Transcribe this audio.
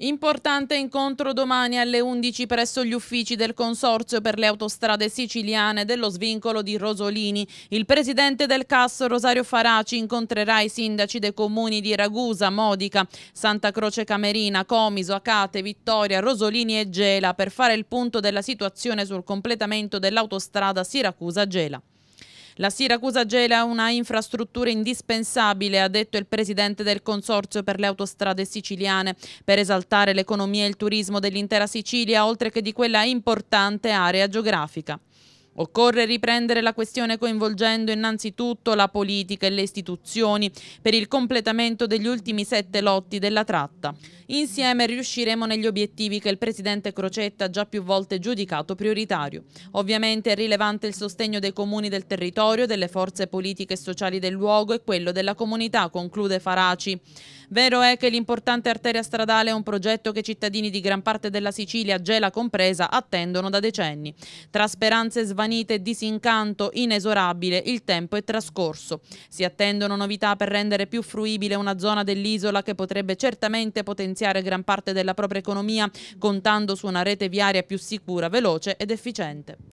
Importante incontro domani alle 11 presso gli uffici del Consorzio per le autostrade siciliane dello svincolo di Rosolini. Il presidente del CAS Rosario Faraci incontrerà i sindaci dei comuni di Ragusa, Modica, Santa Croce Camerina, Comiso, Acate, Vittoria, Rosolini e Gela per fare il punto della situazione sul completamento dell'autostrada Siracusa-Gela. La Siracusa gela una infrastruttura indispensabile, ha detto il presidente del Consorzio per le autostrade siciliane, per esaltare l'economia e il turismo dell'intera Sicilia, oltre che di quella importante area geografica. Occorre riprendere la questione coinvolgendo innanzitutto la politica e le istituzioni per il completamento degli ultimi sette lotti della tratta. Insieme riusciremo negli obiettivi che il presidente Crocetta ha già più volte giudicato prioritario. Ovviamente è rilevante il sostegno dei comuni del territorio, delle forze politiche e sociali del luogo e quello della comunità, conclude Faraci. Vero è che l'importante arteria stradale è un progetto che i cittadini di gran parte della Sicilia, Gela compresa, attendono da decenni. Tra speranze e svanimenti vanite disincanto inesorabile, il tempo è trascorso. Si attendono novità per rendere più fruibile una zona dell'isola che potrebbe certamente potenziare gran parte della propria economia, contando su una rete viaria più sicura, veloce ed efficiente.